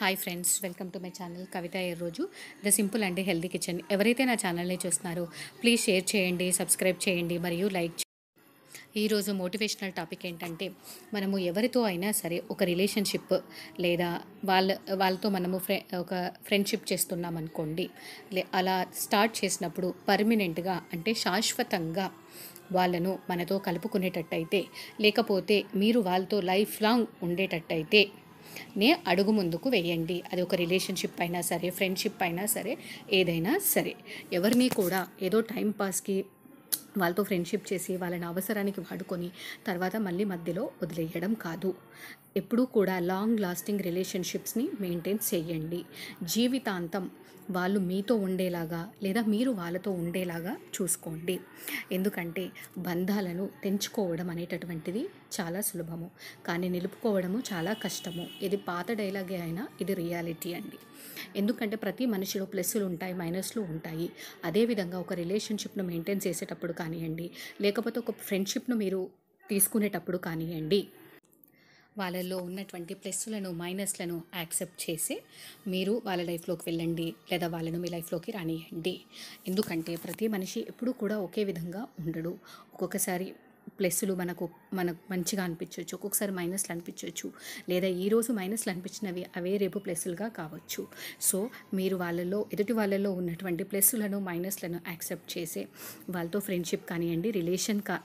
hi friends welcome to my channel Kavitha రోజు the simple and healthy kitchen ఎవరైతే నా ఛానల్ని చూస్తున్నారో ప్లీజ్ షేర్ చేయండి సబ్స్క్రైబ్ చేయండి మరియు లైక్ ఈరోజు మోటివేషనల్ టాపిక్ ఏంటంటే మనము ఎవరితో అయినా సరే ఒక రిలేషన్షిప్ లేదా వాళ్ళ వాళ్ళతో మనము ఫ్రె ఒక ఫ్రెండ్షిప్ చేస్తున్నాం అనుకోండి లే అలా స్టార్ట్ చేసినప్పుడు పర్మినెంట్గా అంటే శాశ్వతంగా వాళ్ళను మనతో కలుపుకునేటట్టయితే లేకపోతే మీరు వాళ్ళతో లైఫ్ లాంగ్ ఉండేటట్టయితే నే అడుగు ముందుకు వేయండి అది ఒక రిలేషన్షిప్ అయినా సరే ఫ్రెండ్షిప్ అయినా సరే ఏదైనా సరే ఎవరిని కూడా ఏదో టైం పాస్కి వాళ్ళతో ఫ్రెండ్షిప్ చేసి వాళ్ళని అవసరానికి వాడుకొని తర్వాత మళ్ళీ మధ్యలో వదిలేయడం కాదు ఎప్పుడూ కూడా లాంగ్ లాస్టింగ్ రిలేషన్షిప్స్ని మెయింటైన్ చేయండి జీవితాంతం వాళ్ళు మీతో ఉండేలాగా లేదా మీరు వాళ్ళతో ఉండేలాగా చూసుకోండి ఎందుకంటే బంధాలను తెంచుకోవడం అనేటటువంటిది చాలా సులభము కానీ నిలుపుకోవడము చాలా కష్టము ఇది పాత డైలాగే అయినా ఇది రియాలిటీ అండి ఎందుకంటే ప్రతి మనిషిలో ప్లస్లు ఉంటాయి మైనస్లు ఉంటాయి అదేవిధంగా ఒక రిలేషన్షిప్ను మెయింటైన్ చేసేటప్పుడు కానీ కానివ్వండి లేకపోతే ఒక ఫ్రెండ్షిప్ను మీరు తీసుకునేటప్పుడు కానివ్వండి వాళ్ళల్లో ఉన్నటువంటి ప్లస్లను మైనస్లను యాక్సెప్ట్ చేసి మీరు వాళ్ళ లైఫ్లోకి వెళ్ళండి లేదా వాళ్ళను మీ లైఫ్లోకి రానియండి ఎందుకంటే ప్రతి మనిషి ఎప్పుడూ కూడా ఒకే విధంగా ఉండడు ఒక్కొక్కసారి ప్లస్లు మనకు మనకు మంచిగా అనిపించవచ్చు ఒక్కొక్కసారి మైనస్లు అనిపించవచ్చు లేదా ఈరోజు మైనస్లు అనిపించినవి అవే రేపు ప్లస్లుగా కావచ్చు సో మీరు వాళ్ళలో ఎదుటి వాళ్ళలో ఉన్నటువంటి ప్లస్లను మైనస్లను యాక్సెప్ట్ చేసే వాళ్ళతో ఫ్రెండ్షిప్ కానివ్వండి రిలేషన్ కా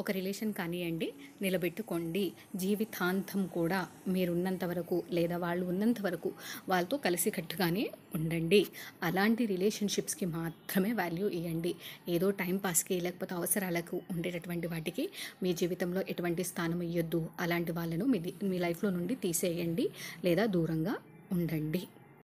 ఒక రిలేషన్ కానివ్వండి నిలబెట్టుకోండి జీవితాంతం కూడా మీరున్నంత వరకు లేదా వాళ్ళు ఉన్నంత వరకు వాళ్ళతో కలిసికట్టుగానే ఉండండి అలాంటి రిలేషన్షిప్స్కి మాత్రమే వాల్యూ ఇవ్వండి ఏదో టైం పాస్కి లేకపోతే అవసరాలకు ఉండేటటువంటి వాటికి మీ జీవితంలో ఎటువంటి స్థానం ఇవ్వద్దు అలాంటి వాళ్ళను మీ మీ లైఫ్లో నుండి తీసేయండి లేదా దూరంగా ఉండండి